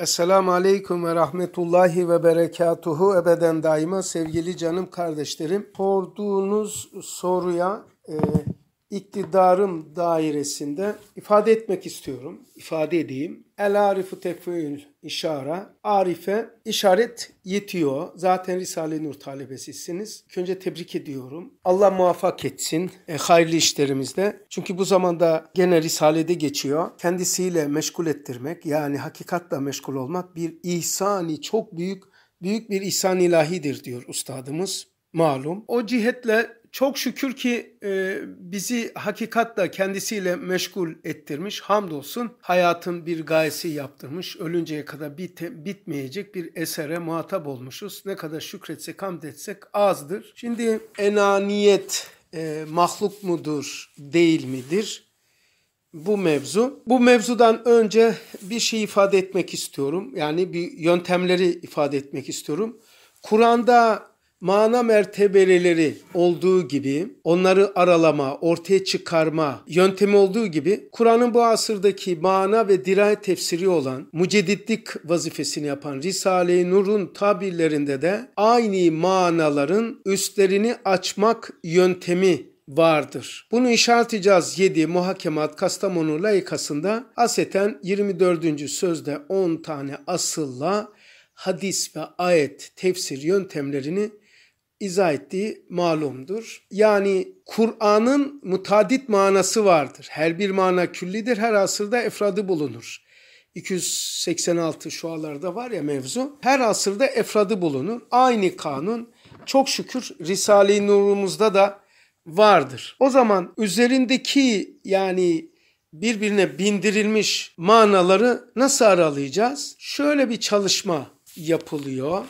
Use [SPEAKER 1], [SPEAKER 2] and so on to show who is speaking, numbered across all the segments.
[SPEAKER 1] Esselamu Aleyküm ve Rahmetullahi ve Berekatuhu ebeden daima sevgili canım kardeşlerim. Sorduğunuz soruya e, iktidarım dairesinde ifade etmek istiyorum. İfade edeyim. El arifu tekfül işara. Arife işaret yetiyor. Zaten Risale-i Nur talebesisiniz. İlk önce tebrik ediyorum. Allah muvaffak etsin e, hayırlı işlerimizde. Çünkü bu zamanda gene Risale'de geçiyor. Kendisiyle meşgul ettirmek yani hakikatle meşgul olmak bir ihsani çok büyük büyük bir ihsan ilahidir diyor ustadımız. Malum. O cihetle çok şükür ki e, bizi hakikatla kendisiyle meşgul ettirmiş. Hamdolsun hayatın bir gayesi yaptırmış. Ölünceye kadar bit bitmeyecek bir esere muhatap olmuşuz. Ne kadar şükretsek hamd etsek azdır. Şimdi enaniyet e, mahluk mudur değil midir? Bu mevzu. Bu mevzudan önce bir şey ifade etmek istiyorum. Yani bir yöntemleri ifade etmek istiyorum. Kur'an'da mana mertebeleri olduğu gibi onları aralama, ortaya çıkarma yöntemi olduğu gibi Kur'an'ın bu asırdaki mana ve dirayet tefsiri olan mücedidlik vazifesini yapan Risale-i Nur'un tabirlerinde de aynı manaların üstlerini açmak yöntemi vardır. Bunu işaret edeceğiz 7 muhakemat Kastamonu layıkasında aseten 24. sözde 10 tane asılla hadis ve ayet tefsir yöntemlerini izah ettiği malumdur. Yani Kur'an'ın mutadit manası vardır. Her bir mana küllidir, her asırda efradı bulunur. 286 şualarda var ya mevzu. Her asırda efradı bulunur. Aynı kanun çok şükür Risale-i Nur'umuzda da vardır. O zaman üzerindeki yani birbirine bindirilmiş manaları nasıl aralayacağız? Şöyle bir çalışma yapılıyor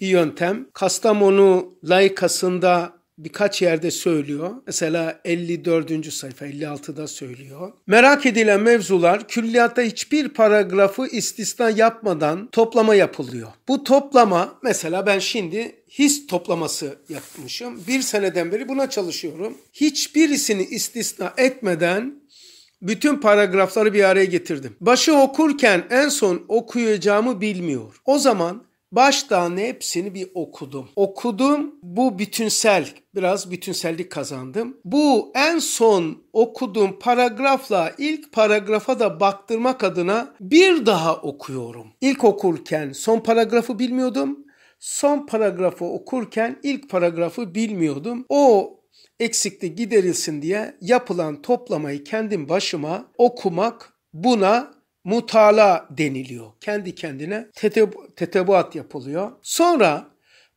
[SPEAKER 1] bir yöntem. Kastamonu Laikasında birkaç yerde söylüyor. Mesela 54. sayfa 56'da söylüyor. Merak edilen mevzular külliyatta hiçbir paragrafı istisna yapmadan toplama yapılıyor. Bu toplama mesela ben şimdi his toplaması yapmışım. Bir seneden beri buna çalışıyorum. Hiçbirisini istisna etmeden bütün paragrafları bir araya getirdim. Başı okurken en son okuyacağımı bilmiyor. O zaman Baştan hepsini bir okudum. Okudum bu bütünsel biraz bütünsellik kazandım. Bu en son okuduğum paragrafla ilk paragrafa da baktırmak adına bir daha okuyorum. İlk okurken son paragrafı bilmiyordum. Son paragrafı okurken ilk paragrafı bilmiyordum. O eksiklik giderilsin diye yapılan toplamayı kendim başıma okumak buna mutala deniliyor. Kendi kendine teteb- tetebuat yapılıyor. Sonra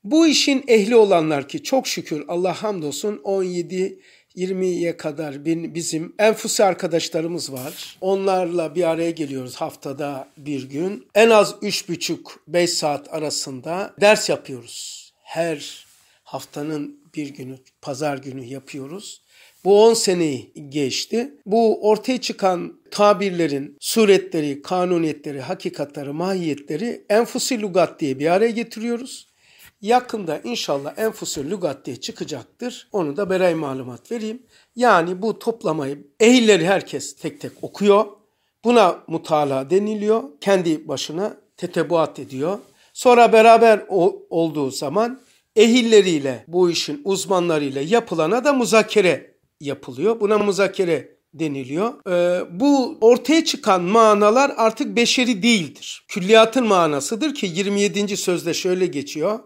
[SPEAKER 1] bu işin ehli olanlar ki çok şükür Allah hamdolsun 17 20'ye kadar bin, bizim enfusi arkadaşlarımız var. Onlarla bir araya geliyoruz haftada bir gün. En az 3,5-5 saat arasında ders yapıyoruz. Her haftanın bir günü, pazar günü yapıyoruz. Bu 10 seneyi geçti. Bu ortaya çıkan tabirlerin suretleri, kanuniyetleri, hakikatleri, mahiyetleri enfusi lugat diye bir araya getiriyoruz. Yakında inşallah enfusi lugat diye çıkacaktır. Onu da beray malumat vereyim. Yani bu toplamayı ehilleri herkes tek tek okuyor. Buna mutala deniliyor. Kendi başına tetebuat ediyor. Sonra beraber olduğu zaman ehilleriyle, bu işin uzmanlarıyla yapılana da muzakere yapılıyor. Buna muzakere deniliyor. Ee, bu ortaya çıkan manalar artık beşeri değildir. Külliyatın manasıdır ki 27. sözde şöyle geçiyor.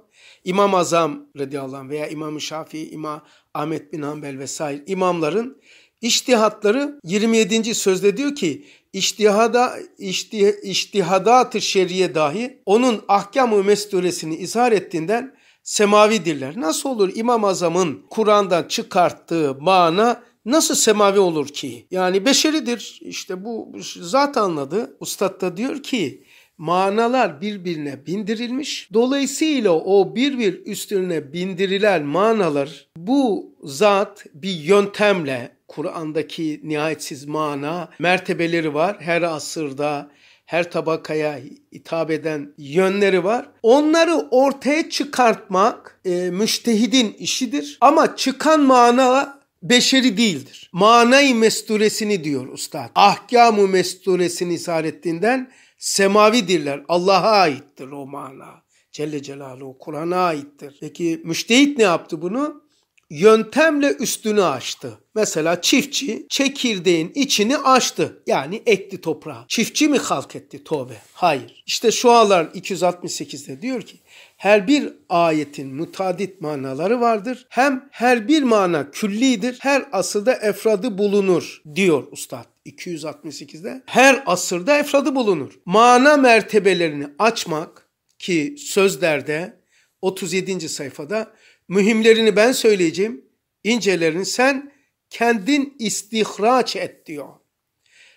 [SPEAKER 1] İmam Azam radıyallahu anh veya İmam-ı Şafii, İmam Ahmet bin Hanbel vesaire imamların İçtihatları 27. sözde diyor ki iştihada, işti, iştihadat-ı şeriye dahi onun ahkam-ı mesturesini izhar ettiğinden semavidirler. Nasıl olur İmam Azam'ın Kur'an'dan çıkarttığı mana nasıl semavi olur ki? Yani beşeridir. İşte bu zat anladı. Ustad da diyor ki manalar birbirine bindirilmiş. Dolayısıyla o bir bir üstüne bindirilen manalar bu zat bir yöntemle Kur'an'daki nihayetsiz mana mertebeleri var. Her asırda her tabakaya hitap eden yönleri var. Onları ortaya çıkartmak e, müştehidin işidir ama çıkan mana beşeri değildir. Manayı mesturesini diyor ustad. Ahkamu mesturesini isarettiğinden semavidirler. Allah'a aittir o mana. Celle Celaluhu Kur'an'a aittir. Peki müştehit ne yaptı bunu? yöntemle üstünü açtı. Mesela çiftçi çekirdeğin içini açtı. Yani ekti toprağa. Çiftçi mi halk etti? Tövbe. Hayır. İşte şu alar 268'de diyor ki her bir ayetin mutadit manaları vardır. Hem her bir mana küllidir, her asırda efradı bulunur diyor ustad. 268'de her asırda efradı bulunur. Mana mertebelerini açmak ki sözlerde 37. sayfada Mühimlerini ben söyleyeceğim. İncelerini sen kendin istihraç et diyor.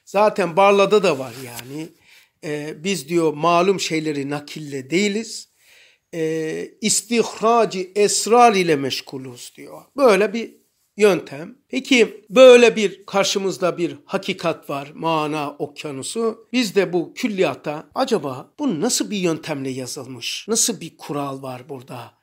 [SPEAKER 1] Zaten Barla'da da var yani. Ee, biz diyor malum şeyleri nakille değiliz. Ee, istihracı esrar ile meşguluz diyor. Böyle bir yöntem. Peki böyle bir karşımızda bir hakikat var, mana okyanusu. Biz de bu külliyata acaba bu nasıl bir yöntemle yazılmış? Nasıl bir kural var burada?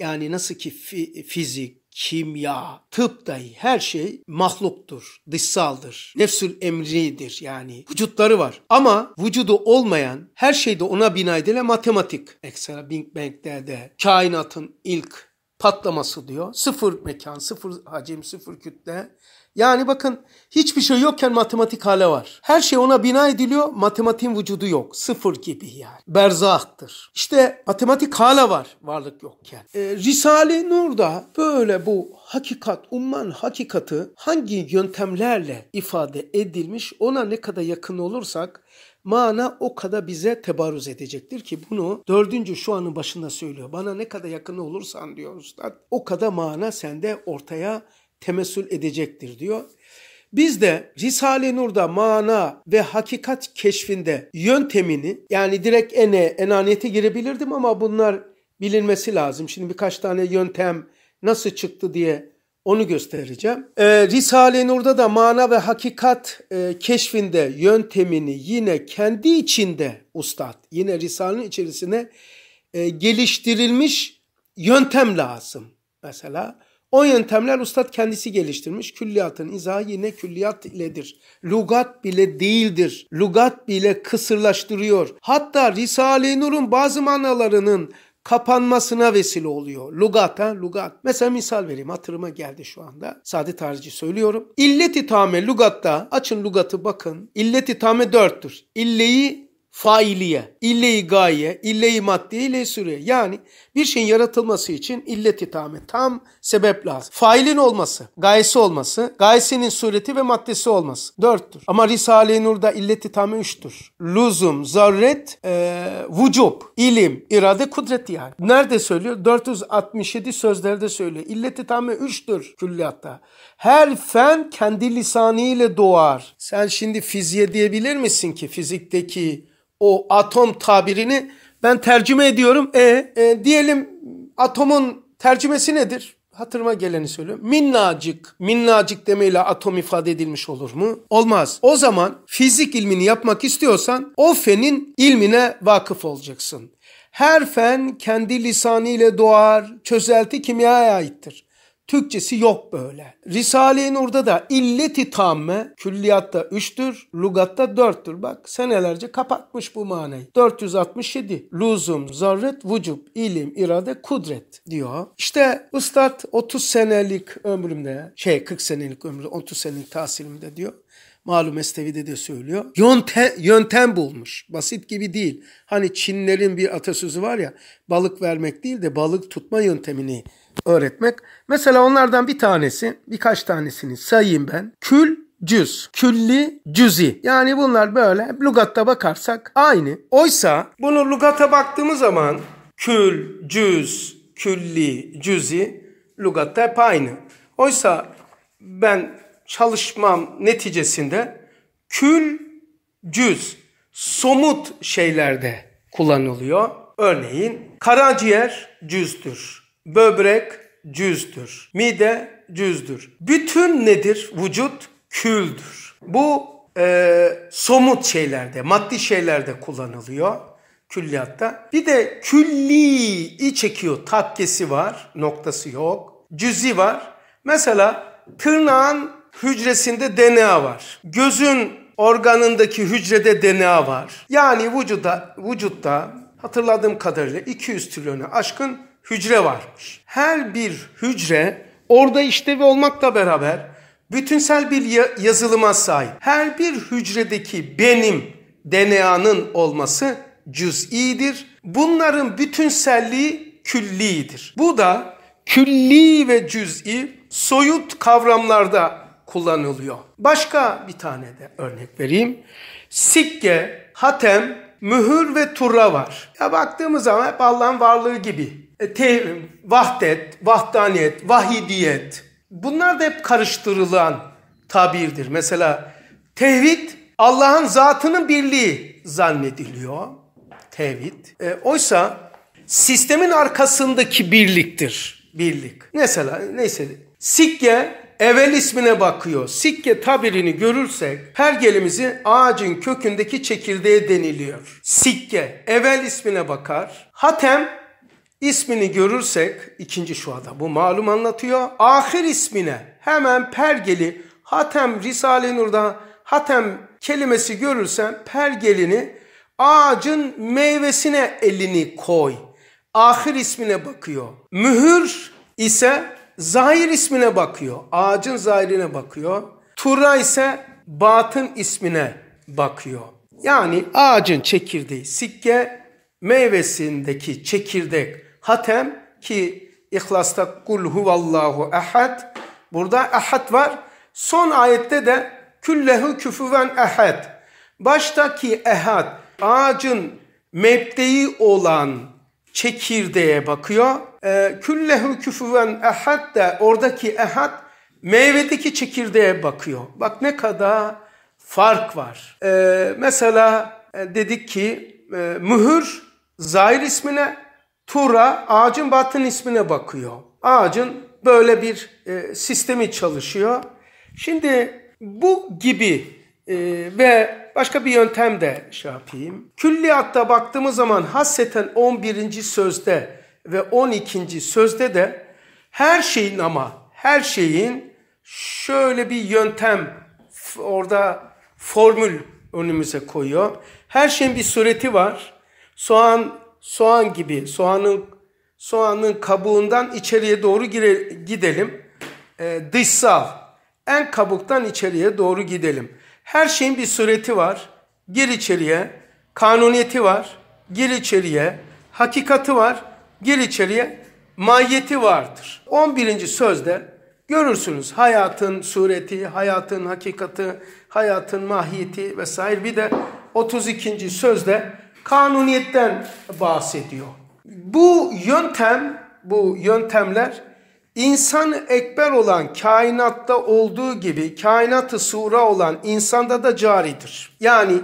[SPEAKER 1] Yani nasıl ki fi fizik, kimya, tıp dahi her şey mahluktur, dışsaldır. Nefsül emridir yani. Vücutları var. Ama vücudu olmayan her şey de ona bina binaedile matematik. Ekstra Big Bang'de de kainatın ilk patlaması diyor. Sıfır mekan, sıfır hacim, sıfır kütle yani bakın hiçbir şey yokken matematik hale var. Her şey ona bina ediliyor, matematiğin vücudu yok. Sıfır gibi yani. Berzahtır. İşte matematik hala var, varlık yokken. E, Risale Nur'da böyle bu hakikat, umman hakikatı hangi yöntemlerle ifade edilmiş ona ne kadar yakın olursak mana o kadar bize tebarüz edecektir ki bunu dördüncü şu anın başında söylüyor. Bana ne kadar yakın olursan diyor üstad o kadar mana sende ortaya temessül edecektir diyor. Biz de Risale-i Nur'da mana ve hakikat keşfinde yöntemini yani direkt ene, enaniyete girebilirdim ama bunlar bilinmesi lazım. Şimdi birkaç tane yöntem nasıl çıktı diye onu göstereceğim. Ee, Risale-i Nur'da da mana ve hakikat e, keşfinde yöntemini yine kendi içinde ustad, yine Risale'nin içerisine e, geliştirilmiş yöntem lazım. Mesela o yöntemler ustad kendisi geliştirmiş. Külliyatın izahı yine külliyat iledir. Lugat bile değildir. Lugat bile kısırlaştırıyor. Hatta Risale-i Nur'un bazı manalarının kapanmasına vesile oluyor. Lugat ha lugat. Mesela misal vereyim hatırıma geldi şu anda. Sade tarihçi söylüyorum. İlleti tame lugatta açın lugatı bakın. İlleti tame dörttür. İlleyi failiye, ille-i gaye, ille-i maddiye, ille-i süreye. Yani bir şeyin yaratılması için illet itame, tam sebep lazım. Failin olması, gayesi olması, gayesinin sureti ve maddesi olması. Dörttür. Ama Risale-i Nur'da illet itame üçtür. Luzum, zarret, e, vücub, ilim, irade, kudret yani. Nerede söylüyor? 467 sözlerde söylüyor. İllet itame üçtür külliyatta. Her fen kendi lisanıyla doğar. Sen şimdi fiziğe diyebilir misin ki fizikteki o atom tabirini ben tercüme ediyorum. E, e diyelim atomun tercümesi nedir? Hatırıma geleni söylüyorum. Minnacık, minnacık demeyle atom ifade edilmiş olur mu? Olmaz. O zaman fizik ilmini yapmak istiyorsan o fenin ilmine vakıf olacaksın. Her fen kendi lisanı ile doğar, çözelti kimyaya aittir. Türkçesi yok böyle. Risale-i Nur'da da illeti tamme külliyatta 3'tür, lugatta 4'tür. Bak senelerce kapatmış bu manayı. 467. Luzum, zarret, vücub, ilim, irade, kudret diyor. İşte Üstad 30 senelik ömrümde, şey 40 senelik ömrü, 30 senelik tahsilimde diyor. Malum Estevi'de de söylüyor. Yönte, yöntem bulmuş. Basit gibi değil. Hani Çinlerin bir atasözü var ya balık vermek değil de balık tutma yöntemini öğretmek. Mesela onlardan bir tanesi, birkaç tanesini sayayım ben. Kül cüz, külli, cüzi. Yani bunlar böyle lugatta bakarsak aynı. Oysa bunu lugata baktığımız zaman kül, cüz, külli, cüzi lugatta hep aynı. Oysa ben çalışmam neticesinde kül, cüz, somut şeylerde kullanılıyor. Örneğin karaciğer cüzdür. Böbrek cüzdür. Mide cüzdür. Bütün nedir? Vücut küldür. Bu e, somut şeylerde, maddi şeylerde kullanılıyor külliyatta. Bir de külli i çekiyor takkesi var, noktası yok. Cüzi var. Mesela tırnağın hücresinde DNA var. Gözün organındaki hücrede DNA var. Yani vücuda, vücutta hatırladığım kadarıyla 200 trilyonu aşkın hücre varmış. Her bir hücre orada işlevi olmakla beraber bütünsel bir yazılıma sahip. Her bir hücredeki benim DNA'nın olması cüz'idir. Bunların bütünselliği küllidir. Bu da külli ve cüz'i soyut kavramlarda kullanılıyor. Başka bir tane de örnek vereyim. Sikke, hatem, mühür ve tura var. Ya baktığımız zaman hep Allah'ın varlığı gibi. E, tevhim, vahdet, vahdaniyet, vahidiyet. Bunlar da hep karıştırılan tabirdir. Mesela tevhid Allah'ın zatının birliği zannediliyor. Tevhid. E, oysa sistemin arkasındaki birliktir. Birlik. Mesela neyse sikke evvel ismine bakıyor. Sikke tabirini görürsek her pergelimizi ağacın kökündeki çekirdeğe deniliyor. Sikke evvel ismine bakar. Hatem ismini görürsek ikinci şu şuada bu malum anlatıyor. Ahir ismine hemen pergeli Hatem Risale-i Nur'da Hatem kelimesi görürsen pergelini ağacın meyvesine elini koy. Ahir ismine bakıyor. Mühür ise Zahir ismine bakıyor. Ağacın zahirine bakıyor. Tura ise batın ismine bakıyor. Yani ağacın çekirdeği sikke, meyvesindeki çekirdek hatem ki İhlas'ta kul huvallahu ehad. Burada ehad var. Son ayette de küllehu küfüven ehad. Baştaki ehad ağacın mebdeyi olan çekirdeğe bakıyor. E, ee, küllehu küfüven ehad de oradaki ehad meyvedeki çekirdeğe bakıyor. Bak ne kadar fark var. E, mesela e, dedik ki e, mühür zahir ismine, tura ağacın batın ismine bakıyor. Ağacın böyle bir e, sistemi çalışıyor. Şimdi bu gibi ee, ve başka bir yöntem de şey yapayım. Külliyatta baktığımız zaman hasreten 11. sözde ve 12. sözde de her şeyin ama her şeyin şöyle bir yöntem orada formül önümüze koyuyor. Her şeyin bir sureti var. Soğan soğan gibi soğanın soğanın kabuğundan içeriye doğru gire, gidelim. Ee, dışsal en kabuktan içeriye doğru gidelim. Her şeyin bir sureti var. Gir içeriye. Kanuniyeti var. Gir içeriye. Hakikati var. Gir içeriye. Mahiyeti vardır. 11. sözde görürsünüz hayatın sureti, hayatın hakikati, hayatın mahiyeti vesaire. Bir de 32. sözde kanuniyetten bahsediyor. Bu yöntem, bu yöntemler İnsan ekber olan kainatta olduğu gibi kainatı sura olan insanda da caridir. Yani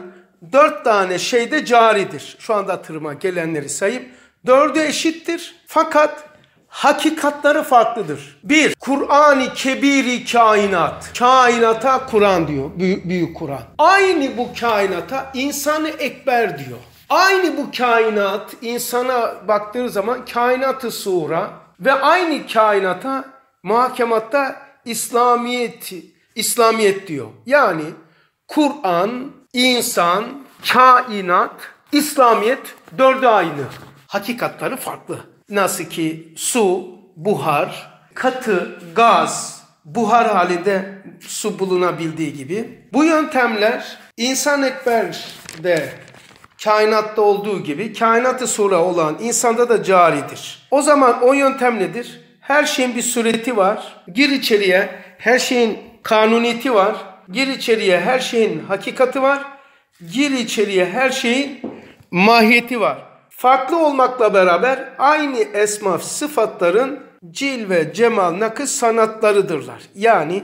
[SPEAKER 1] dört tane şeyde caridir. Şu anda tırma gelenleri sayıp dördü eşittir. Fakat hakikatları farklıdır. Bir, Kur'an-ı Kebiri kainat. Kainata Kur'an diyor, büyük, büyük Kur'an. Aynı bu kainata insanı ekber diyor. Aynı bu kainat insana baktığı zaman kainatı sura, ve aynı kainata muhakematta İslamiyet, İslamiyet diyor. Yani Kur'an, insan, kainat, İslamiyet dördü aynı. Hakikatları farklı. Nasıl ki su, buhar, katı, gaz, buhar halinde su bulunabildiği gibi. Bu yöntemler İnsan Ekber'de kainatta olduğu gibi kainatı sura olan insanda da caridir. O zaman o yöntem nedir? Her şeyin bir sureti var. Gir içeriye her şeyin kanuniyeti var. Gir içeriye her şeyin hakikati var. Gir içeriye her şeyin mahiyeti var. Farklı olmakla beraber aynı esma, sıfatların cil ve cemal nakış sanatlarıdırlar. Yani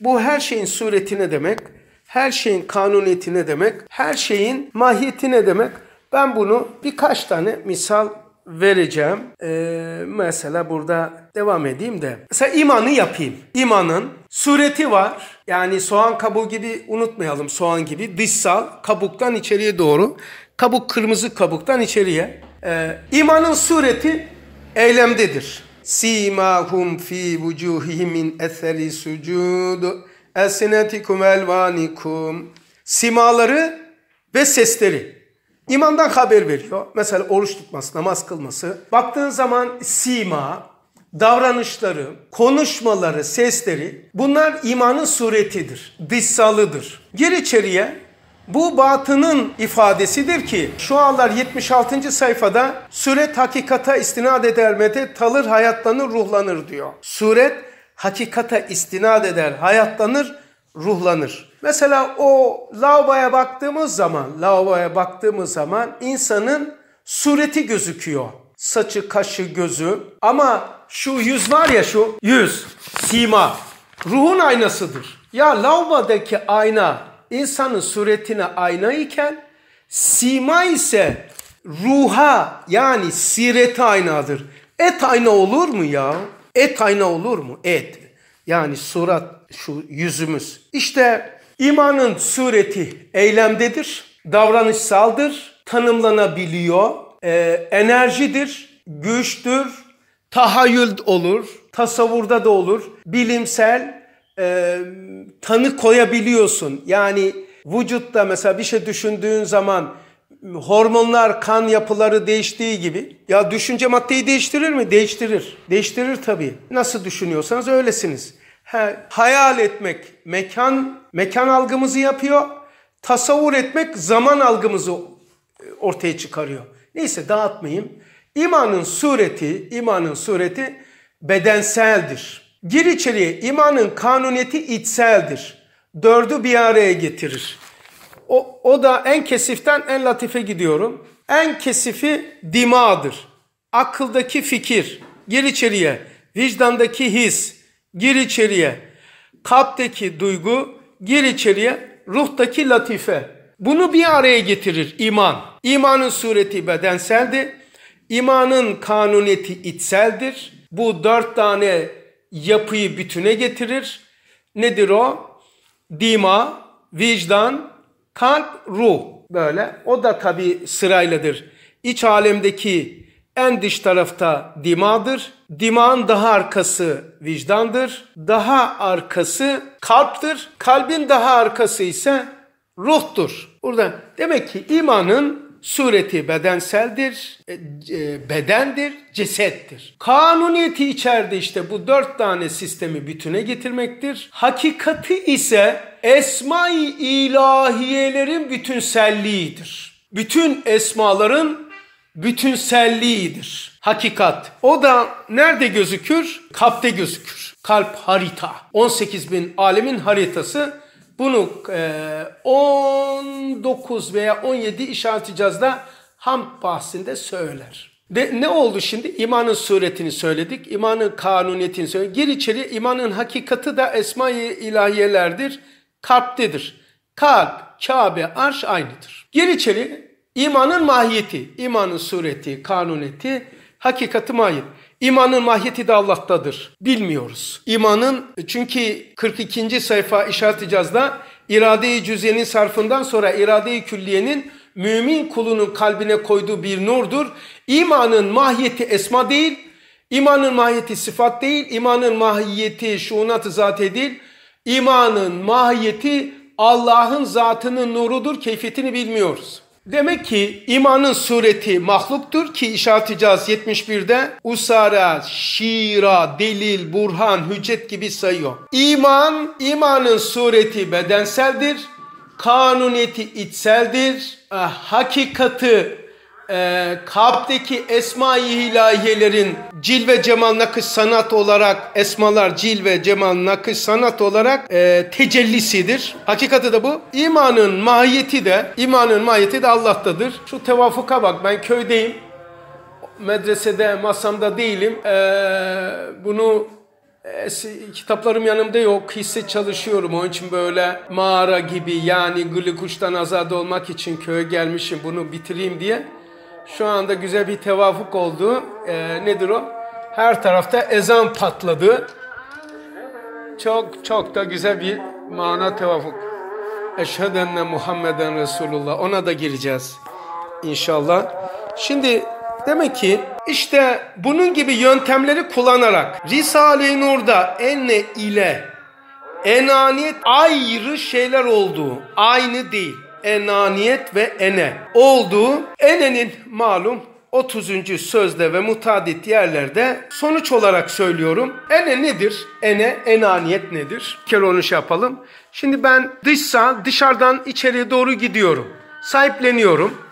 [SPEAKER 1] bu her şeyin sureti ne demek? Her şeyin kanuniyeti ne demek? Her şeyin mahiyeti ne demek? Ben bunu birkaç tane misal vereceğim. Ee, mesela burada devam edeyim de. Mesela imanı yapayım. İmanın sureti var. Yani soğan kabuğu gibi unutmayalım soğan gibi. Dışsal kabuktan içeriye doğru. Kabuk kırmızı kabuktan içeriye. Ee, imanın sureti eylemdedir. Simahum fi vucuhihim min eseri sucudu Elsinetikum elvanikum. Simaları ve sesleri. İmandan haber veriyor. Mesela oruç tutması, namaz kılması. Baktığın zaman sima, davranışları, konuşmaları, sesleri bunlar imanın suretidir, dışsalıdır. Gir içeriye bu batının ifadesidir ki şu anlar 76. sayfada suret hakikata istinad eder mede talır hayatlanır ruhlanır diyor. Suret hakikata istinad eder, hayatlanır, ruhlanır. Mesela o lavaboya baktığımız zaman, lavaboya baktığımız zaman insanın sureti gözüküyor. Saçı, kaşı, gözü ama şu yüz var ya şu yüz, sima. Ruhun aynasıdır. Ya lavabodaki ayna insanın suretine ayna iken sima ise ruha yani sirete aynadır. Et ayna olur mu ya? Et ayna olur mu? Et. Yani surat, şu yüzümüz. İşte imanın sureti eylemdedir, davranışsaldır, tanımlanabiliyor, e, enerjidir, güçtür, tahayyül olur, tasavvurda da olur, bilimsel e, tanı koyabiliyorsun. Yani vücutta mesela bir şey düşündüğün zaman hormonlar, kan yapıları değiştiği gibi ya düşünce maddeyi değiştirir mi? Değiştirir. Değiştirir tabii. Nasıl düşünüyorsanız öylesiniz. He, hayal etmek mekan mekan algımızı yapıyor. Tasavvur etmek zaman algımızı e, ortaya çıkarıyor. Neyse dağıtmayayım. İmanın sureti, imanın sureti bedenseldir. Gir içeriye imanın kanuniyeti içseldir. Dördü bir araya getirir. O, o da en kesiften en latife gidiyorum. En kesifi dimadır. Akıldaki fikir gir içeriye. Vicdandaki his gir içeriye. Kalpteki duygu gir içeriye. Ruhtaki latife. Bunu bir araya getirir iman. İmanın sureti bedenseldi. İmanın kanuneti içseldir. Bu dört tane yapıyı bütüne getirir. Nedir o? Dima, vicdan, kalp, ruh böyle. O da tabi sırayladır. İç alemdeki en dış tarafta dimadır. Dimağın daha arkası vicdandır. Daha arkası kalptir. Kalbin daha arkası ise ruhtur. Burada demek ki imanın sureti bedenseldir, e, e, bedendir, cesettir. Kanuniyeti içerdi işte bu dört tane sistemi bütüne getirmektir. Hakikati ise esma-i ilahiyelerin bütünselliğidir. Bütün esmaların bütünselliğidir. Hakikat. O da nerede gözükür? Kalpte gözükür. Kalp harita. 18 bin alemin haritası bunu 19 e, veya 17 işaret cazda ham bahsinde söyler. De, ne oldu şimdi? İmanın suretini söyledik. İmanın kanuniyetini söyledik. Gir içeri imanın hakikati da esma-i ilahiyelerdir. Kalptedir. Kalp, Kabe, arş aynıdır. Gir içeri imanın mahiyeti, imanın sureti, kanuniyeti, hakikati mahiyeti. İmanın mahiyeti de Allah'tadır. Bilmiyoruz. İmanın çünkü 42. sayfa işaretleyeceğiz cazda irade-i cüzyenin sarfından sonra irade-i külliyenin mümin kulunun kalbine koyduğu bir nurdur. İmanın mahiyeti esma değil, imanın mahiyeti sıfat değil, imanın mahiyeti şuunat-ı zate değil, imanın mahiyeti Allah'ın zatının nurudur, keyfiyetini bilmiyoruz. Demek ki imanın sureti mahluktur ki İşaret-i Caz 71'de usara, şira, delil, burhan, hüccet gibi sayıyor. İman, imanın sureti bedenseldir, kanuniyeti içseldir, e, hakikati e, ee, Kaap'teki Esma-i Hilahiyelerin Cil ve Cemal Nakış sanat olarak Esmalar Cil ve Cemal Nakış sanat olarak e, tecellisidir. Hakikati de bu. İmanın mahiyeti de imanın mahiyeti de Allah'tadır. Şu tevafuka bak ben köydeyim. Medresede masamda değilim. Ee, e, bunu Kitaplarım yanımda yok. Hisse çalışıyorum. Onun için böyle mağara gibi yani gülü kuştan azad olmak için köye gelmişim bunu bitireyim diye şu anda güzel bir tevafuk oldu. E, nedir o? Her tarafta ezan patladı. Çok çok da güzel bir mana tevafuk. Eşhedenle Muhammeden Resulullah. Ona da gireceğiz inşallah. Şimdi demek ki işte bunun gibi yöntemleri kullanarak Risale-i Nur'da enne ile enaniyet ayrı şeyler olduğu, aynı değil enaniyet ve ene olduğu enenin malum 30. sözde ve mutadit yerlerde sonuç olarak söylüyorum. Ene nedir? Ene, enaniyet nedir? Bir kere onu şey yapalım. Şimdi ben dışsa dışarıdan içeriye doğru gidiyorum. Sahipleniyorum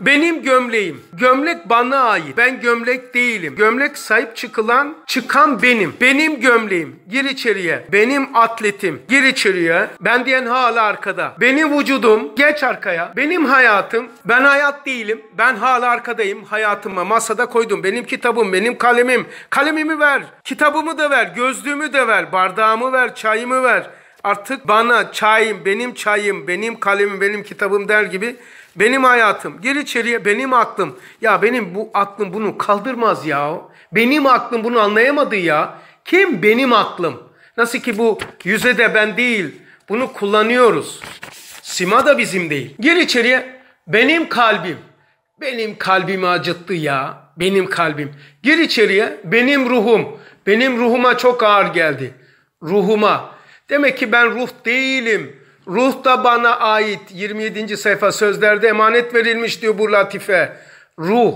[SPEAKER 1] benim gömleğim. Gömlek bana ait. Ben gömlek değilim. Gömlek sahip çıkılan, çıkan benim. Benim gömleğim. Gir içeriye. Benim atletim. Gir içeriye. Ben diyen hala arkada. Benim vücudum. Geç arkaya. Benim hayatım. Ben hayat değilim. Ben hala arkadayım. Hayatımı masada koydum. Benim kitabım, benim kalemim. Kalemimi ver. Kitabımı da ver. Gözlüğümü de ver. Bardağımı ver. Çayımı ver. Artık bana çayım, benim çayım, benim kalemim, benim kitabım der gibi benim hayatım. Gir içeriye benim aklım. Ya benim bu aklım bunu kaldırmaz ya. Benim aklım bunu anlayamadı ya. Kim benim aklım? Nasıl ki bu yüze de ben değil. Bunu kullanıyoruz. Sima da bizim değil. Gir içeriye benim kalbim. Benim kalbimi acıttı ya. Benim kalbim. Gir içeriye benim ruhum. Benim ruhuma çok ağır geldi. Ruhuma. Demek ki ben ruh değilim. Ruh da bana ait. 27. sayfa sözlerde emanet verilmiş diyor bu latife. Ruh.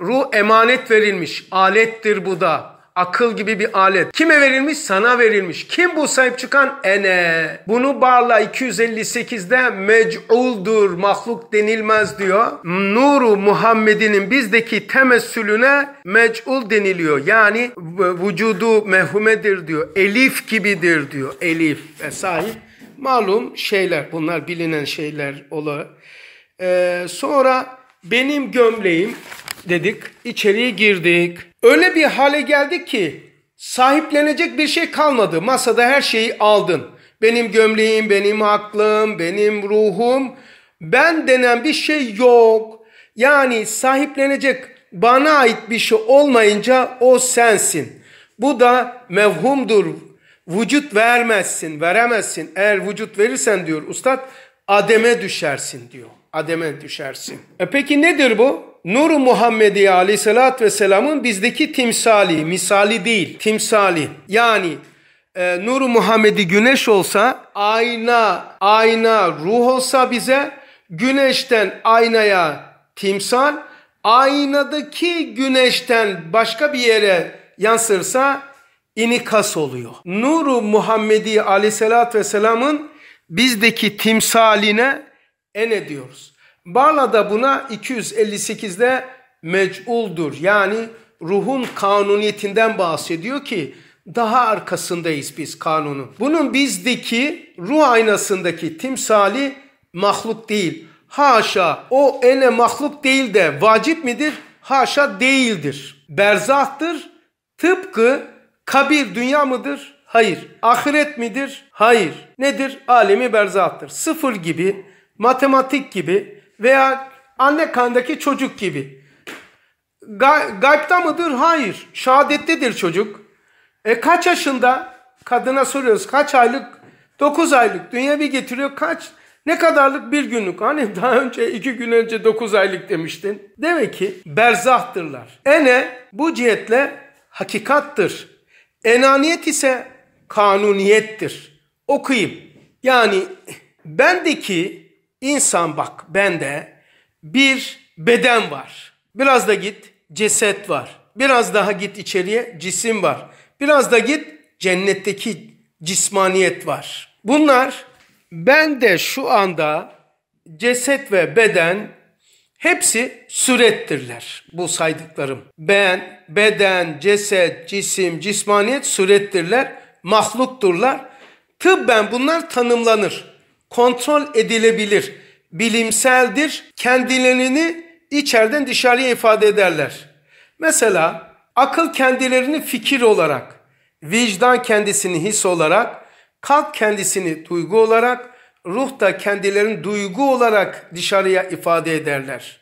[SPEAKER 1] Ruh emanet verilmiş. Alettir bu da. Akıl gibi bir alet. Kime verilmiş? Sana verilmiş. Kim bu sahip çıkan? Ene. Bunu Barla 258'de mec'uldur, mahluk denilmez diyor. Nuru Muhammed'in bizdeki temessülüne mec'ul deniliyor. Yani vücudu mehhumedir diyor. Elif gibidir diyor. Elif ve sahip Malum şeyler bunlar bilinen şeyler olur. Ee, sonra benim gömleğim dedik içeriye girdik. Öyle bir hale geldi ki sahiplenecek bir şey kalmadı. Masada her şeyi aldın. Benim gömleğim, benim aklım, benim ruhum. Ben denen bir şey yok. Yani sahiplenecek bana ait bir şey olmayınca o sensin. Bu da mevhumdur vücut vermezsin, veremezsin. Eğer vücut verirsen diyor ustad, ademe düşersin diyor. Ademe düşersin. E peki nedir bu? nur Muhammedi Muhammediye aleyhissalatü vesselamın bizdeki timsali, misali değil, timsali. Yani e, nur Muhammedi güneş olsa, ayna, ayna ruh olsa bize, güneşten aynaya timsal, aynadaki güneşten başka bir yere yansırsa inikas oluyor. Nuru Muhammedi aleyhissalatü vesselamın bizdeki timsaline en ediyoruz. Barla da buna 258'de mec'uldur. Yani ruhun kanuniyetinden bahsediyor ki daha arkasındayız biz kanunu. Bunun bizdeki ruh aynasındaki timsali mahluk değil. Haşa o ene mahluk değil de vacip midir? Haşa değildir. Berzahtır. Tıpkı Kabir dünya mıdır? Hayır. Ahiret midir? Hayır. Nedir? Alemi berzahtır. Sıfır gibi, matematik gibi veya anne kandaki çocuk gibi. Ga- gaybda mıdır? Hayır. Şehadettedir çocuk. E kaç yaşında? Kadına soruyoruz. Kaç aylık? 9 aylık. Dünya bir getiriyor. Kaç? Ne kadarlık? Bir günlük. Hani daha önce iki gün önce 9 aylık demiştin. Demek ki berzahtırlar. Ene bu cihetle hakikattır. Enaniyet ise kanuniyettir. Okuyayım. Yani bendeki insan bak bende bir beden var. Biraz da git ceset var. Biraz daha git içeriye cisim var. Biraz da git cennetteki cismaniyet var. Bunlar ben de şu anda ceset ve beden Hepsi surettirler bu saydıklarım. Ben, beden, ceset, cisim, cismaniyet surettirler, mahlukturlar. Tıbben bunlar tanımlanır, kontrol edilebilir, bilimseldir. Kendilerini içeriden dışarıya ifade ederler. Mesela akıl kendilerini fikir olarak, vicdan kendisini his olarak, kalp kendisini duygu olarak, ruh da kendilerini duygu olarak dışarıya ifade ederler.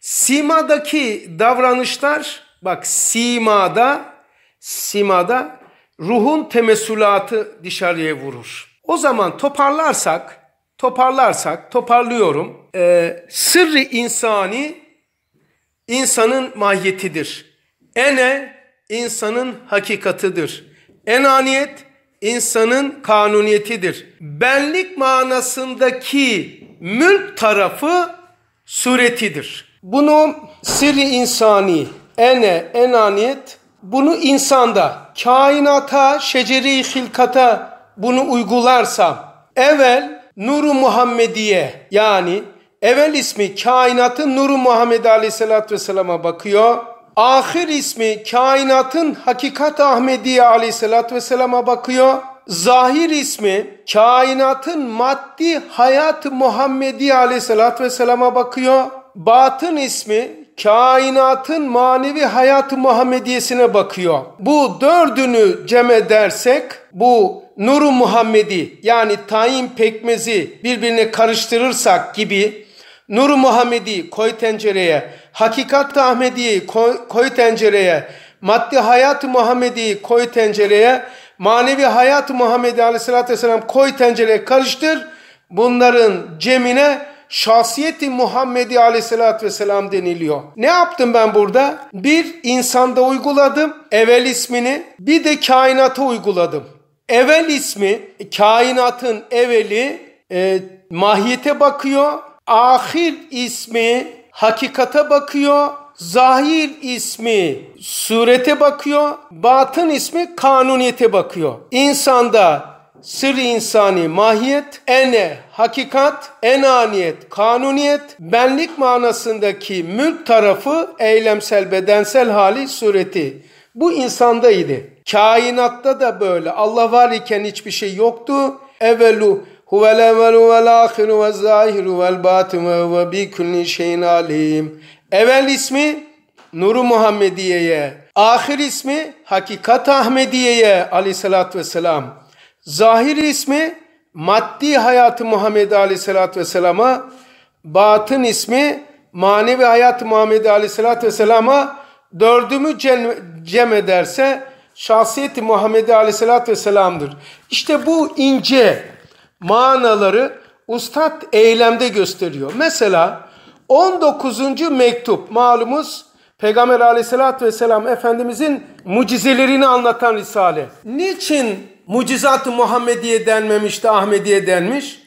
[SPEAKER 1] Simadaki davranışlar bak simada simada ruhun temesulatı dışarıya vurur. O zaman toparlarsak toparlarsak toparlıyorum. E, sırrı insani insanın mahiyetidir. Ene insanın hakikatıdır. Enaniyet insanın kanuniyetidir. Benlik manasındaki mülk tarafı suretidir. Bunu sirri insani, ene, enaniyet, bunu insanda, kainata, şeceri hilkata bunu uygularsam, evvel Nuru Muhammediye yani evvel ismi kainatın Nuru Muhammed Aleyhisselatü Vesselam'a bakıyor ahir ismi kainatın hakikat Ahmediye aleyhissalatü vesselama bakıyor. Zahir ismi kainatın maddi hayat Muhammediye aleyhissalatü vesselama bakıyor. Batın ismi kainatın manevi hayat Muhammediyesine bakıyor. Bu dördünü cem edersek bu nuru Muhammedi yani tayin pekmezi birbirine karıştırırsak gibi Nur Muhammedi koy tencereye, hakikat Ahmedi'yi koy, koy tencereye, maddi hayat Muhammedi koy tencereye, manevi hayat Muhammedi Aleyhisselatü Vesselam koy tencereye karıştır. Bunların cemine şahsiyeti Muhammedi Aleyhisselatü Vesselam deniliyor. Ne yaptım ben burada? Bir insanda uyguladım evel ismini bir de kainata uyguladım. Evel ismi kainatın eveli e, mahiyete bakıyor Ahir ismi hakikate bakıyor, zahir ismi surete bakıyor, batın ismi kanuniyete bakıyor. İnsanda sır insani mahiyet, ene hakikat, enaniyet, kanuniyet, benlik manasındaki mülk tarafı eylemsel bedensel hali sureti. Bu insandaydı. Kainatta da böyle. Allah var iken hiçbir şey yoktu. Evvelu هو الأول والآخر والظاهر والباطن ve bi kulli şeyin alim. Evvel ismi Nuru Muhammediye'ye, ahir ismi Hakikat Ahmediye'ye aleyhissalatü vesselam, zahir ismi maddi hayatı Muhammed aleyhissalatü vesselama, batın ismi manevi hayat Muhammed aleyhissalatü vesselama dördümü cem ederse şahsiyeti Muhammed aleyhissalatü vesselam'dır. İşte bu ince manaları ustad eylemde gösteriyor. Mesela 19. mektup malumuz Peygamber aleyhissalatü vesselam Efendimizin mucizelerini anlatan Risale. Niçin mucizat-ı Muhammediye denmemiş de Ahmediye denmiş?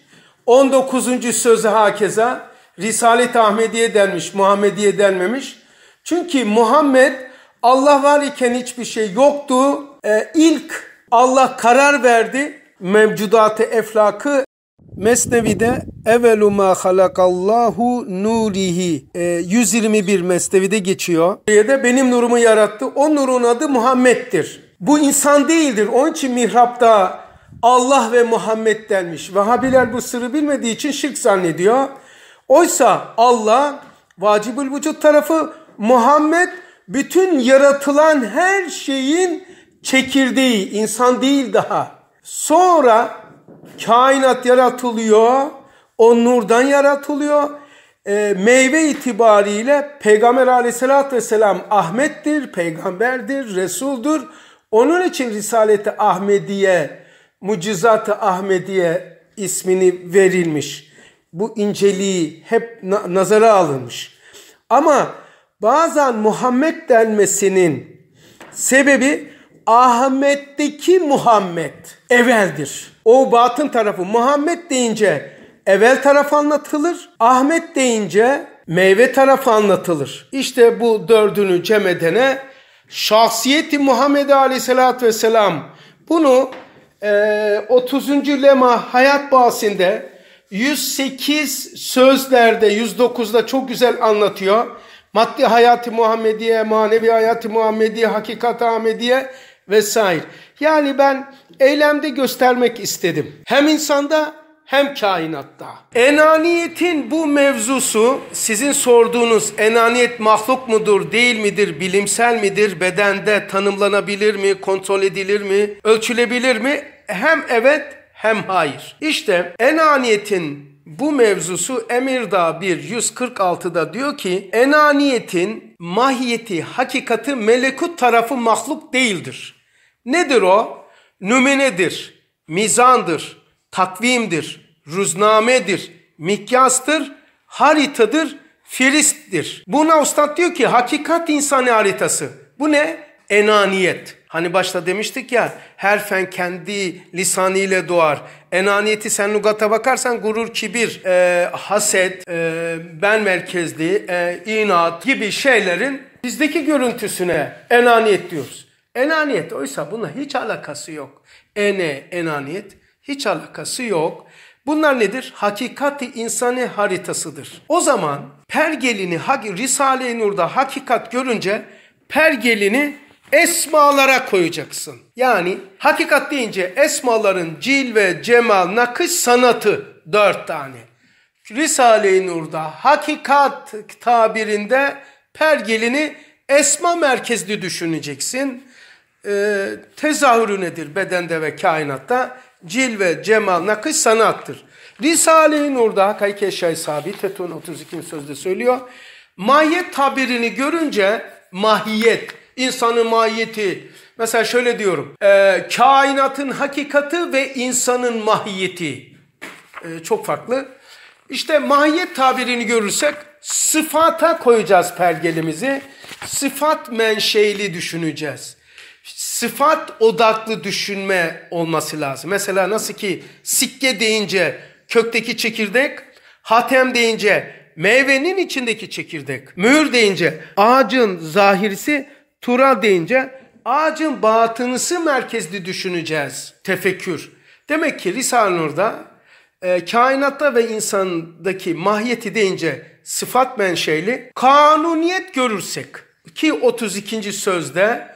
[SPEAKER 1] 19. sözü hakeza risale i Ahmediye denmiş, Muhammediye denmemiş. Çünkü Muhammed Allah var iken hiçbir şey yoktu. E, ilk Allah karar verdi mevcudatı eflakı Mesnevi'de evveluma halakallahu nurihi 121 e, Mesnevi'de geçiyor. Ya da benim nurumu yarattı. O nurun adı Muhammed'dir. Bu insan değildir. Onun için mihrapta Allah ve Muhammed denmiş. Vahabiler bu sırrı bilmediği için şirk zannediyor. Oysa Allah vacibül vücut tarafı Muhammed bütün yaratılan her şeyin çekirdeği insan değil daha. Sonra kainat yaratılıyor. O nurdan yaratılıyor. E, meyve itibariyle Peygamber aleyhissalatü vesselam Ahmet'tir, peygamberdir, Resul'dur. Onun için Risaleti Ahmediye, Mucizat-ı Ahmediye ismini verilmiş. Bu inceliği hep na- nazara alınmış. Ama bazen Muhammed denmesinin sebebi Ahmet'teki Muhammed eveldir. O batın tarafı Muhammed deyince evvel taraf anlatılır. Ahmet deyince meyve tarafı anlatılır. İşte bu dördünü cem edene şahsiyeti Muhammed Aleyhisselatü Vesselam bunu e, 30. Lema Hayat Bahsinde 108 sözlerde 109'da çok güzel anlatıyor. Maddi hayatı Muhammediye, manevi hayatı Muhammediye, hakikat Ahmediye vesaire. Yani ben eylemde göstermek istedim. Hem insanda hem kainatta. Enaniyetin bu mevzusu sizin sorduğunuz enaniyet mahluk mudur, değil midir, bilimsel midir, bedende tanımlanabilir mi, kontrol edilir mi, ölçülebilir mi? Hem evet hem hayır. İşte enaniyetin bu mevzusu Emirda 1 146'da diyor ki enaniyetin mahiyeti, hakikati melekut tarafı mahluk değildir. Nedir o? Nümenedir, mizandır, takvimdir, ruznamedir, mikyastır, haritadır, firisttir. Buna ustad diyor ki hakikat insani haritası. Bu ne? Enaniyet. Hani başta demiştik ya her fen kendi lisanıyla doğar. Enaniyeti sen lugata bakarsan gurur, kibir, e, haset, e, ben merkezli, e, inat gibi şeylerin bizdeki görüntüsüne enaniyet diyoruz. Enaniyet oysa bununla hiç alakası yok. Ene, enaniyet hiç alakası yok. Bunlar nedir? Hakikati insani haritasıdır. O zaman pergelini Risale-i Nur'da hakikat görünce pergelini esmalara koyacaksın. Yani hakikat deyince esmaların cil ve cemal nakış sanatı dört tane. Risale-i Nur'da hakikat tabirinde pergelini esma merkezli düşüneceksin e, tezahürü nedir bedende ve kainatta? Cil ve cemal nakış sanattır. Risale-i Nur'da Hakaik Eşya-i Sabitetun 32. sözde söylüyor. Mahiyet tabirini görünce mahiyet, insanın mahiyeti. Mesela şöyle diyorum. E, kainatın hakikati ve insanın mahiyeti. E, çok farklı. İşte mahiyet tabirini görürsek sıfata koyacağız pergelimizi. Sıfat menşeili düşüneceğiz sıfat odaklı düşünme olması lazım. Mesela nasıl ki sikke deyince kökteki çekirdek, hatem deyince meyvenin içindeki çekirdek, mühür deyince ağacın zahirisi, tura deyince ağacın batınısı merkezli düşüneceğiz. Tefekkür. Demek ki Risale-i Nur'da e, kainatta ve insandaki mahiyeti deyince sıfat menşeli kanuniyet görürsek ki 32. sözde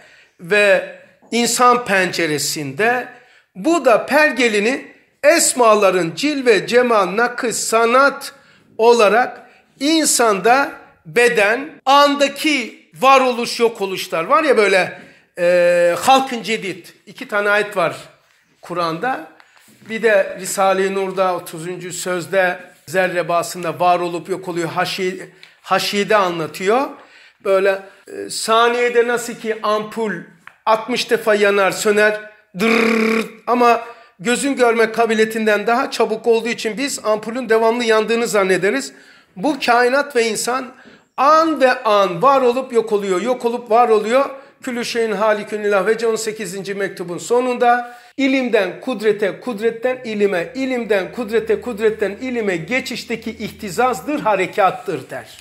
[SPEAKER 1] ve insan penceresinde bu da pergelini esmaların cilve cemal nakış sanat olarak insanda beden andaki varoluş yok oluşlar var ya böyle e, halkın cedid iki tane ayet var Kur'an'da bir de Risale-i Nur'da 30. sözde zerrebasında var olup yok oluyor haşi, haşide anlatıyor böyle e, saniyede nasıl ki ampul 60 defa yanar söner dırrrr ama gözün görme kabiliyetinden daha çabuk olduğu için biz ampulün devamlı yandığını zannederiz. Bu kainat ve insan an ve an var olup yok oluyor, yok olup var oluyor. Külüşe'nin Halikün İlah ve 18. mektubun sonunda ilimden kudrete, kudretten ilime, ilimden kudrete, kudretten ilime geçişteki ihtizazdır, harekattır der.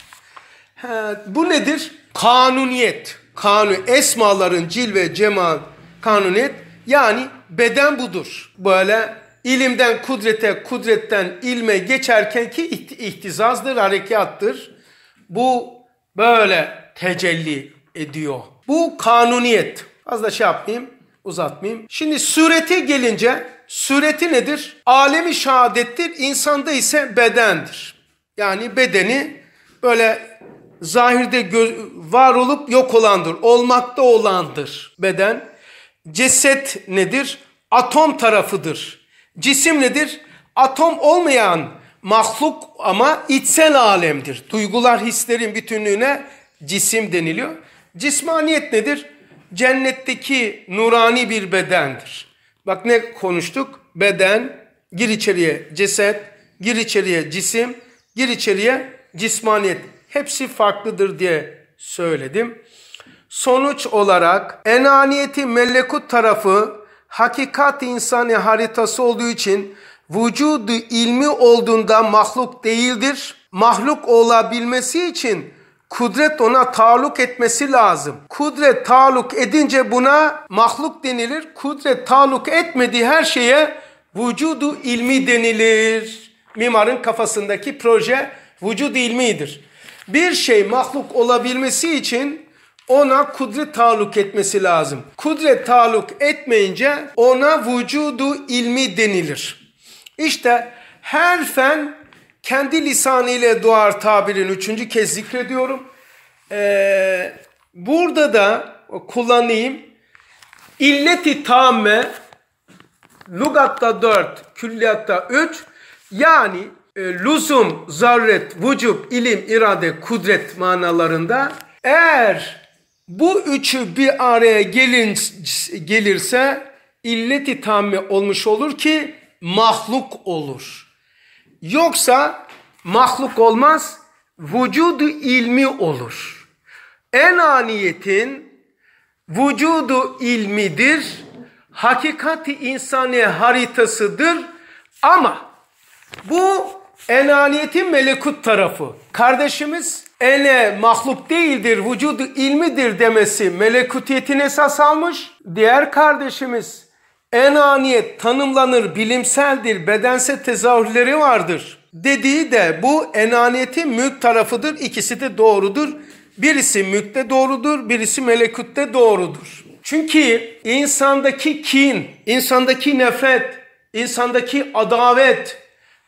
[SPEAKER 1] He, bu nedir? Kanuniyet kanun esmaların cil ve cemal kanunet yani beden budur. Böyle ilimden kudrete, kudretten ilme geçerken ki ihtizazdır, harekattır. Bu böyle tecelli ediyor. Bu kanuniyet. Fazla şey yapmayayım, uzatmayayım. Şimdi surete gelince, sureti nedir? Alemi şahadettir insanda ise bedendir. Yani bedeni böyle zahirde var olup yok olandır, olmakta olandır beden. Ceset nedir? Atom tarafıdır. Cisim nedir? Atom olmayan mahluk ama içsel alemdir. Duygular, hislerin bütünlüğüne cisim deniliyor. Cismaniyet nedir? Cennetteki nurani bir bedendir. Bak ne konuştuk? Beden, gir içeriye ceset, gir içeriye cisim, gir içeriye cismaniyet hepsi farklıdır diye söyledim. Sonuç olarak enaniyeti melekut tarafı hakikat insani haritası olduğu için vücudu ilmi olduğunda mahluk değildir. Mahluk olabilmesi için kudret ona taluk etmesi lazım. Kudret taluk edince buna mahluk denilir. Kudret taluk etmediği her şeye vücudu ilmi denilir. Mimarın kafasındaki proje vücud ilmidir. Bir şey mahluk olabilmesi için ona kudret taluk etmesi lazım. Kudret taluk etmeyince ona vücudu ilmi denilir. İşte her fen kendi lisanıyla doğar tabirin üçüncü kez zikrediyorum. Ee, burada da kullanayım. İlleti tamme lugatta dört, külliyatta üç. Yani e, lüzum, zaruret, vücub, ilim, irade, kudret manalarında eğer bu üçü bir araya gelin, gelirse illeti tamme olmuş olur ki mahluk olur. Yoksa mahluk olmaz, vücudu ilmi olur. En aniyetin vücudu ilmidir, hakikati insani haritasıdır ama bu Enaniyetin melekut tarafı. Kardeşimiz ene mahluk değildir, vücudu ilmidir demesi melekutiyetini esas almış. Diğer kardeşimiz enaniyet tanımlanır, bilimseldir, bedense tezahürleri vardır dediği de bu enaniyetin mülk tarafıdır. İkisi de doğrudur. Birisi mülkte doğrudur, birisi melekutte doğrudur. Çünkü insandaki kin, insandaki nefret, insandaki adavet,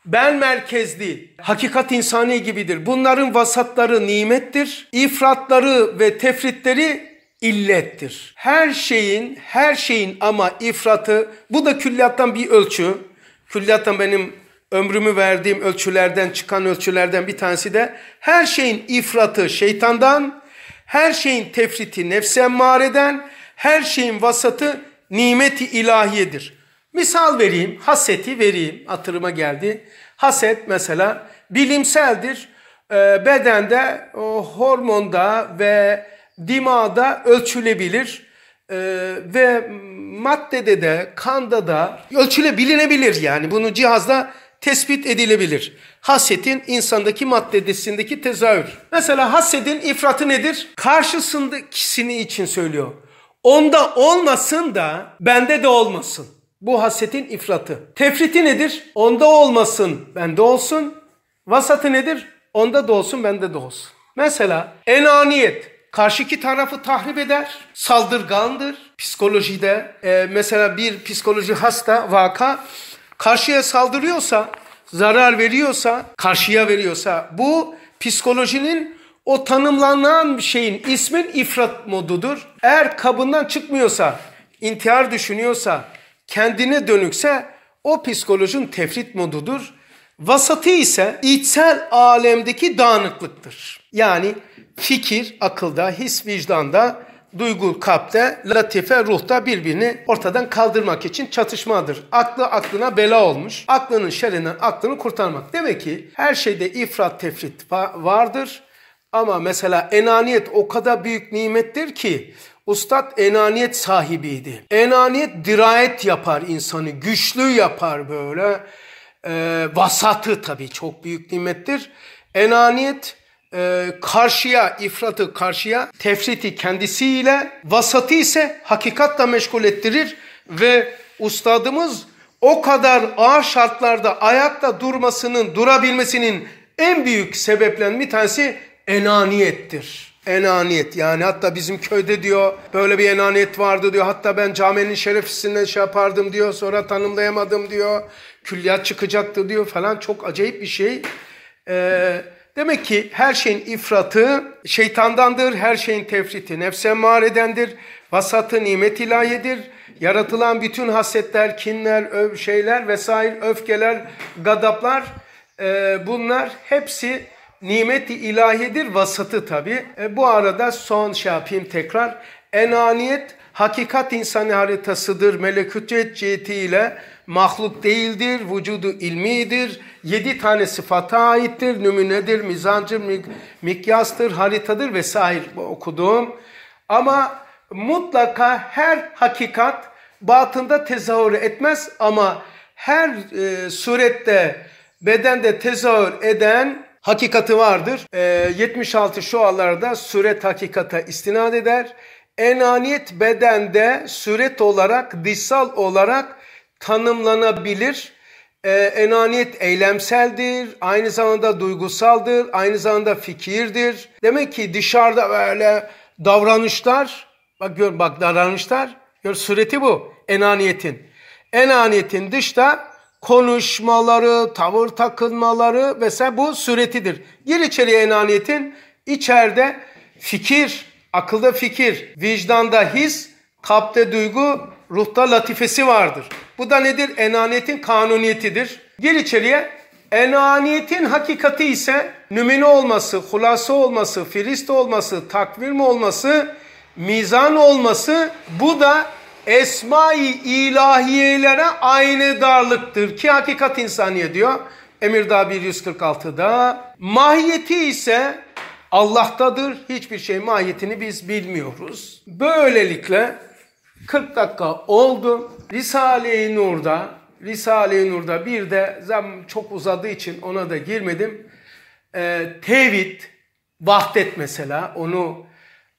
[SPEAKER 1] ben merkezli, hakikat insani gibidir. Bunların vasatları nimettir, ifratları ve tefritleri illettir. Her şeyin, her şeyin ama ifratı, bu da külliyattan bir ölçü. Külliyattan benim ömrümü verdiğim ölçülerden, çıkan ölçülerden bir tanesi de her şeyin ifratı şeytandan, her şeyin tefriti nefse emmareden, her şeyin vasatı nimeti ilahiyedir. Misal vereyim, haseti vereyim. Hatırıma geldi. Haset mesela bilimseldir. Ee, bedende, hormonda ve dimağda ölçülebilir. Ee, ve maddede de, kanda da ölçülebilinebilir yani. Bunu cihazla tespit edilebilir. Hasetin insandaki maddedesindeki tezahür. Mesela hasedin ifratı nedir? Karşısındakisini için söylüyor. Onda olmasın da bende de olmasın. Bu hasetin ifratı. Tefriti nedir? Onda olmasın, bende olsun. Vasatı nedir? Onda da olsun, bende de olsun. Mesela enaniyet. Karşıki tarafı tahrip eder, saldırgandır. Psikolojide e, mesela bir psikoloji hasta, vaka karşıya saldırıyorsa, zarar veriyorsa, karşıya veriyorsa bu psikolojinin o tanımlanan şeyin ismin ifrat modudur. Eğer kabından çıkmıyorsa, intihar düşünüyorsa, kendine dönükse o psikolojin tefrit modudur. Vasatı ise içsel alemdeki dağınıklıktır. Yani fikir akılda, his vicdanda, duygu kalpte, latife ruhta birbirini ortadan kaldırmak için çatışmadır. Aklı aklına bela olmuş. Aklının şerrinden aklını kurtarmak. Demek ki her şeyde ifrat tefrit vardır. Ama mesela enaniyet o kadar büyük nimettir ki Ustad enaniyet sahibiydi. Enaniyet dirayet yapar insanı, güçlü yapar böyle. E, vasatı tabii çok büyük nimettir. Enaniyet e, karşıya, ifratı karşıya, tefriti kendisiyle, vasatı ise hakikatle meşgul ettirir ve ustadımız o kadar ağır şartlarda ayakta durmasının, durabilmesinin en büyük sebeplen bir tanesi enaniyettir. Enaniyet yani hatta bizim köyde diyor böyle bir enaniyet vardı diyor. Hatta ben caminin şerefisinden şey yapardım diyor. Sonra tanımlayamadım diyor. Külliyat çıkacaktı diyor falan çok acayip bir şey. Ee, demek ki her şeyin ifratı şeytandandır. Her şeyin tefriti nefse maredendir. Vasatı nimet ilahidir. Yaratılan bütün hasetler, kinler, öv şeyler vesaire öfkeler, gadaplar e, bunlar hepsi nimeti ilahidir vasıtı tabi. E, bu arada son şey yapayım tekrar. Enaniyet hakikat insan haritasıdır. Melekütiyet cihetiyle mahluk değildir, vücudu ilmidir, yedi tane sıfata aittir, nümunedir, mizancır, mikyastır, haritadır vesaire okuduğum. Ama mutlaka her hakikat batında tezahür etmez ama her e, surette bedende tezahür eden hakikati vardır. E, ee, 76 alarda suret hakikata istinad eder. Enaniyet bedende suret olarak, dışsal olarak tanımlanabilir. E, enaniyet eylemseldir, aynı zamanda duygusaldır, aynı zamanda fikirdir. Demek ki dışarıda böyle davranışlar, bak gör bak davranışlar, gör sureti bu enaniyetin. Enaniyetin dışta konuşmaları, tavır takınmaları vesaire bu suretidir. Gir içeriye enaniyetin içeride fikir, akılda fikir, vicdanda his, kalpte duygu, ruhta latifesi vardır. Bu da nedir? Enaniyetin kanuniyetidir. Gir içeriye. Enaniyetin hakikati ise nümune olması, hulası olması, firist olması, takvim olması, mizan olması bu da esma-i ilahiyelere aynı darlıktır ki hakikat insaniye diyor. Emirdağ 146'da. Mahiyeti ise Allah'tadır. Hiçbir şey mahiyetini biz bilmiyoruz. Böylelikle 40 dakika oldu. Risale-i Nur'da, Risale-i Nur'da bir de zam çok uzadığı için ona da girmedim. Ee, tevhid, vahdet mesela onu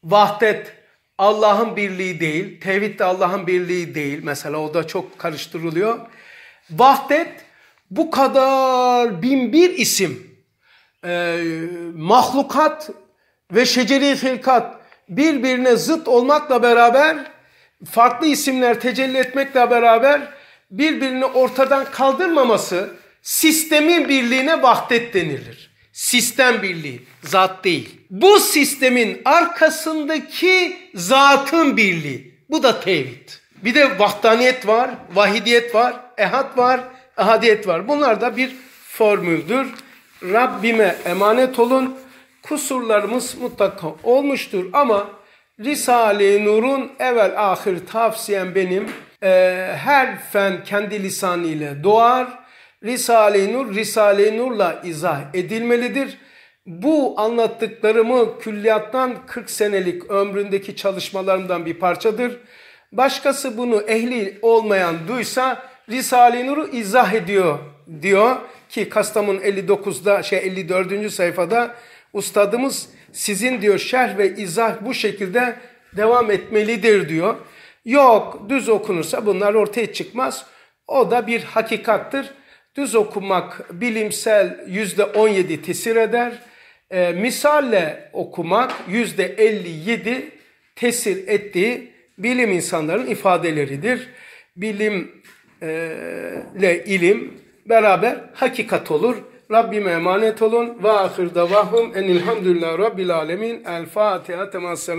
[SPEAKER 1] vahdet Allah'ın birliği değil. Tevhid de Allah'ın birliği değil. Mesela o da çok karıştırılıyor. Vahdet bu kadar bin bir isim. E, mahlukat ve şeceri hilkat birbirine zıt olmakla beraber farklı isimler tecelli etmekle beraber birbirini ortadan kaldırmaması sistemin birliğine vahdet denilir. Sistem birliği, zat değil bu sistemin arkasındaki zatın birliği. Bu da tevhid. Bir de vahdaniyet var, vahidiyet var, ehad var, ehadiyet var. Bunlar da bir formüldür. Rabbime emanet olun. Kusurlarımız mutlaka olmuştur ama Risale-i Nur'un evvel ahir tavsiyem benim e, her fen kendi lisanıyla doğar. Risale-i Nur, Risale-i Nur'la izah edilmelidir. Bu anlattıklarımı külliyattan 40 senelik ömründeki çalışmalarımdan bir parçadır. Başkası bunu ehli olmayan duysa Risale-i Nur'u izah ediyor diyor ki Kastam'ın 59'da şey 54. sayfada ustadımız sizin diyor şerh ve izah bu şekilde devam etmelidir diyor. Yok düz okunursa bunlar ortaya çıkmaz. O da bir hakikattır. Düz okumak bilimsel yüzde %17 tesir eder e, misalle okumak yüzde 57 tesir ettiği bilim insanların ifadeleridir. Bilimle e, ilim beraber hakikat olur. Rabbime emanet olun. Ve ahir davahum enilhamdülillah rabbil alemin. El Fatiha temas